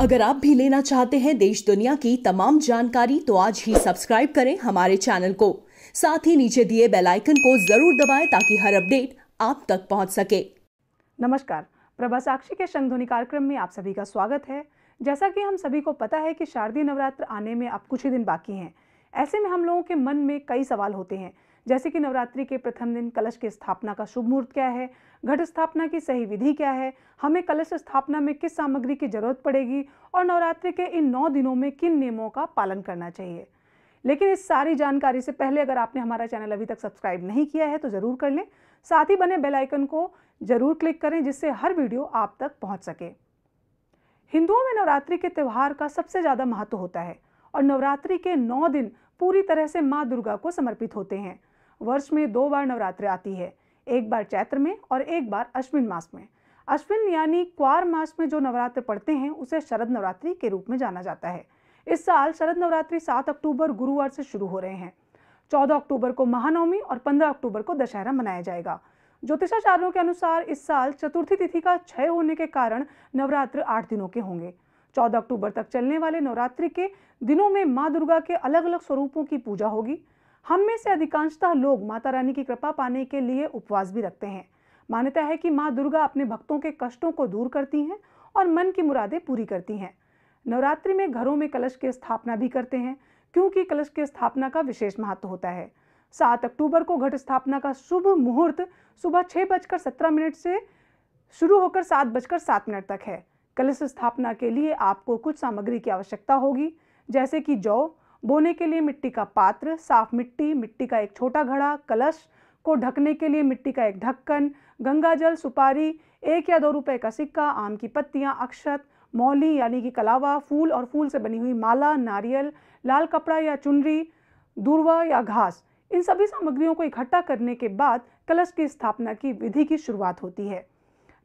अगर आप भी लेना चाहते हैं देश दुनिया की तमाम जानकारी तो आज ही सब्सक्राइब करें हमारे चैनल को साथ ही नीचे दिए बेल आइकन को जरूर दबाएं ताकि हर अपडेट आप तक पहुंच सके नमस्कार प्रभा साक्षी के शंधुनी कार्यक्रम में आप सभी का स्वागत है जैसा कि हम सभी को पता है कि शारदीय नवरात्र आने में अब कुछ ही दिन बाकी हैं ऐसे में हम लोगों के मन में कई सवाल होते हैं जैसे कि नवरात्रि के प्रथम दिन कलश की स्थापना का शुभ मुहूर्त क्या है घट स्थापना की सही विधि क्या है हमें कलश स्थापना में किस सामग्री की जरूरत पड़ेगी और नवरात्रि के इन नौ दिनों में किन नियमों का पालन करना चाहिए लेकिन इस सारी जानकारी से पहले अगर आपने हमारा चैनल अभी तक सब्सक्राइब नहीं किया है तो ज़रूर कर लें साथ ही बने बेल आइकन को ज़रूर क्लिक करें जिससे हर वीडियो आप तक पहुंच सके हिंदुओं में नवरात्रि के त्यौहार का सबसे ज़्यादा महत्व होता है और नवरात्रि के नौ दिन पूरी तरह से माँ दुर्गा को समर्पित होते हैं वर्ष में दो बार नवरात्रि आती है एक बार चैत्र में और एक बार अश्विन मास में अश्विन यानी क्वार मास में जो नवरात्र पड़ते हैं उसे शरद नवरात्रि के रूप में जाना जाता है इस साल शरद नवरात्रि सात अक्टूबर गुरुवार से शुरू हो रहे हैं चौदह अक्टूबर को महानवमी और पंद्रह अक्टूबर को दशहरा मनाया जाएगा ज्योतिषाचार्यों के अनुसार इस साल चतुर्थी तिथि का क्षय होने के कारण नवरात्र आठ दिनों के होंगे चौदह अक्टूबर तक चलने वाले नवरात्रि के दिनों में माँ दुर्गा के अलग अलग स्वरूपों की पूजा होगी हम में से अधिकांशतः लोग माता रानी की कृपा पाने के लिए उपवास भी रखते हैं मान्यता है कि माँ दुर्गा अपने भक्तों के कष्टों को दूर करती हैं और मन की मुरादें पूरी करती हैं नवरात्रि में घरों में कलश की स्थापना भी करते हैं क्योंकि कलश की स्थापना का विशेष महत्व होता है सात अक्टूबर को घट स्थापना का शुभ मुहूर्त सुबह छः बजकर सत्रह मिनट से शुरू होकर सात बजकर सात मिनट तक है कलश स्थापना के लिए आपको कुछ सामग्री की आवश्यकता होगी जैसे कि जौ बोने के लिए मिट्टी का पात्र साफ मिट्टी मिट्टी का एक छोटा घड़ा कलश को ढकने के लिए मिट्टी का एक ढक्कन गंगा जल सुपारी एक या दो रुपए का सिक्का आम की पत्तियां अक्षत मौली यानी कि कलावा फूल और फूल से बनी हुई माला नारियल लाल कपड़ा या चुनरी दूरवा या घास इन सभी सामग्रियों को इकट्ठा करने के बाद कलश की स्थापना की विधि की शुरुआत होती है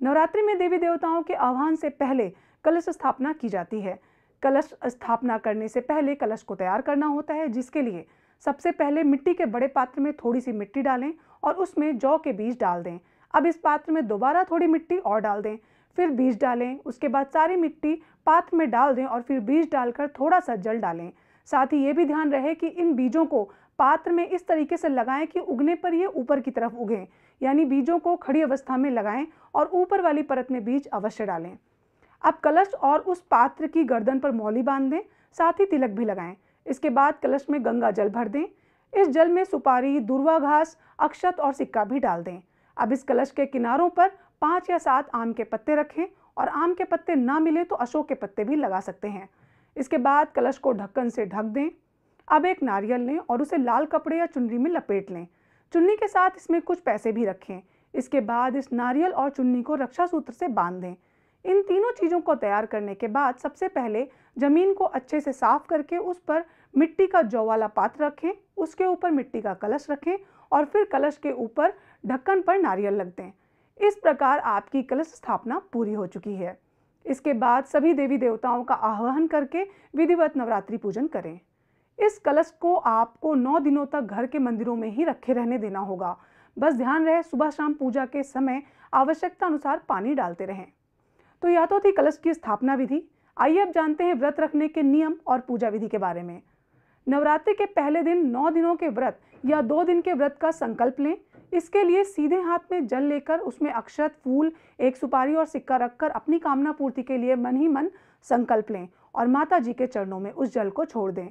नवरात्रि में देवी देवताओं के आह्वान से पहले कलश स्थापना की जाती है कलश स्थापना करने से पहले कलश को तैयार करना होता है जिसके लिए सबसे पहले मिट्टी के बड़े पात्र में थोड़ी सी मिट्टी डालें और उसमें जौ के बीज डाल दें अब इस पात्र में दोबारा थोड़ी मिट्टी और डाल दें फिर बीज डालें उसके बाद सारी मिट्टी पात्र में डाल दें और फिर बीज डालकर थोड़ा सा जल डालें साथ ही ये भी ध्यान रहे कि इन बीजों को पात्र में इस तरीके से लगाएं कि उगने पर ये ऊपर की तरफ उगें यानी बीजों को खड़ी अवस्था में लगाएं और ऊपर वाली परत में बीज अवश्य डालें आप कलश और उस पात्र की गर्दन पर मौली बांध दें साथ ही तिलक भी लगाएं इसके बाद कलश में गंगा जल भर दें इस जल में सुपारी दुर्वा घास अक्षत और सिक्का भी डाल दें अब इस कलश के किनारों पर पाँच या सात आम के पत्ते रखें और आम के पत्ते ना मिले तो अशोक के पत्ते भी लगा सकते हैं इसके बाद कलश को ढक्कन से ढक दें अब एक नारियल लें और उसे लाल कपड़े या चुनरी में लपेट लें चुन्नी के साथ इसमें कुछ पैसे भी रखें इसके बाद इस नारियल और चुन्नी को रक्षा सूत्र से बांध दें इन तीनों चीज़ों को तैयार करने के बाद सबसे पहले ज़मीन को अच्छे से साफ़ करके उस पर मिट्टी का जौ वाला पात्र रखें उसके ऊपर मिट्टी का कलश रखें और फिर कलश के ऊपर ढक्कन पर नारियल लग दें इस प्रकार आपकी कलश स्थापना पूरी हो चुकी है इसके बाद सभी देवी देवताओं का आह्वान करके विधिवत नवरात्रि पूजन करें इस कलश को आपको नौ दिनों तक घर के मंदिरों में ही रखे रहने देना होगा बस ध्यान रहे सुबह शाम पूजा के समय आवश्यकता अनुसार पानी डालते रहें तो या तो थी कलश की स्थापना विधि आइए अब जानते हैं व्रत रखने के नियम और पूजा विधि के बारे में नवरात्रि के पहले दिन नौ दिनों के व्रत या दो दिन के व्रत का संकल्प लें इसके लिए सीधे हाथ में जल लेकर उसमें अक्षत फूल एक सुपारी और सिक्का रखकर अपनी कामना पूर्ति के लिए मन ही मन संकल्प लें और माता जी के चरणों में उस जल को छोड़ दें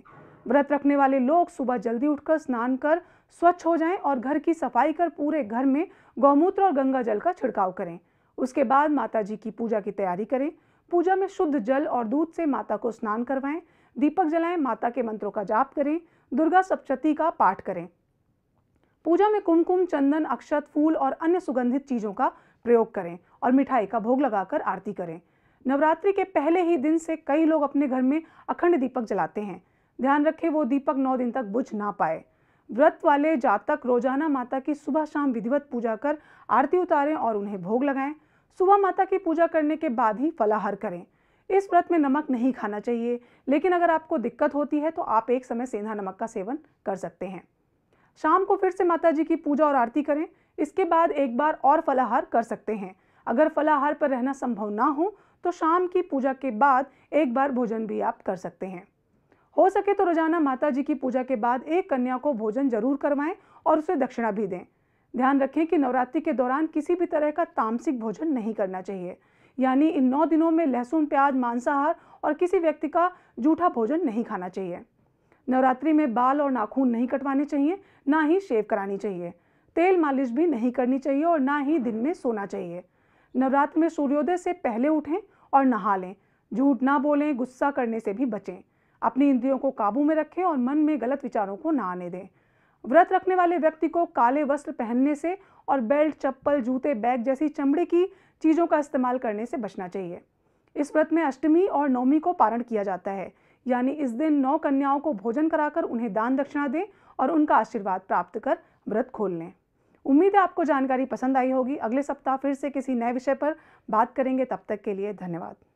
व्रत रखने वाले लोग सुबह जल्दी उठकर स्नान कर स्वच्छ हो जाएं और घर की सफाई कर पूरे घर में गौमूत्र और गंगा जल का छिड़काव करें उसके बाद माता जी की पूजा की तैयारी करें पूजा में शुद्ध जल और दूध से माता को स्नान करवाएं दीपक जलाएं माता के मंत्रों का जाप करें दुर्गा सप्तती का पाठ करें पूजा में कुमकुम चंदन अक्षत फूल और अन्य सुगंधित चीज़ों का प्रयोग करें और मिठाई का भोग लगाकर आरती करें नवरात्रि के पहले ही दिन से कई लोग अपने घर में अखंड दीपक जलाते हैं ध्यान रखें वो दीपक नौ दिन तक बुझ ना पाए व्रत वाले जातक रोजाना माता की सुबह शाम विधिवत पूजा कर आरती उतारें और उन्हें भोग लगाएं सुबह माता की पूजा करने के बाद ही फलाहार करें इस व्रत में नमक नहीं खाना चाहिए लेकिन अगर आपको दिक्कत होती है तो आप एक समय सेंधा नमक का सेवन कर सकते हैं शाम को फिर से माता जी की पूजा और आरती करें इसके बाद एक बार और फलाहार कर सकते हैं अगर फलाहार पर रहना संभव ना हो तो शाम की पूजा के बाद एक बार भोजन भी आप कर सकते हैं हो सके तो रोजाना माता जी की पूजा के बाद एक कन्या को भोजन जरूर करवाएं और उसे दक्षिणा भी दें ध्यान रखें कि नवरात्रि के दौरान किसी भी तरह का तामसिक भोजन नहीं करना चाहिए यानी इन नौ दिनों में लहसुन प्याज मांसाहार और किसी व्यक्ति का जूठा भोजन नहीं खाना चाहिए नवरात्रि में बाल और नाखून नहीं कटवाने चाहिए ना ही शेव करानी चाहिए तेल मालिश भी नहीं करनी चाहिए और ना ही दिन में सोना चाहिए नवरात्र में सूर्योदय से पहले उठें और नहा लें झूठ ना बोलें गुस्सा करने से भी बचें अपनी इंद्रियों को काबू में रखें और मन में गलत विचारों को ना आने दें व्रत रखने वाले व्यक्ति को काले वस्त्र पहनने से और बेल्ट चप्पल जूते बैग जैसी चमड़े की चीज़ों का इस्तेमाल करने से बचना चाहिए इस व्रत में अष्टमी और नवमी को पारण किया जाता है यानी इस दिन नौ कन्याओं को भोजन कराकर उन्हें दान दक्षिणा दें और उनका आशीर्वाद प्राप्त कर व्रत खोल लें उम्मीद है आपको जानकारी पसंद आई होगी अगले सप्ताह फिर से किसी नए विषय पर बात करेंगे तब तक के लिए धन्यवाद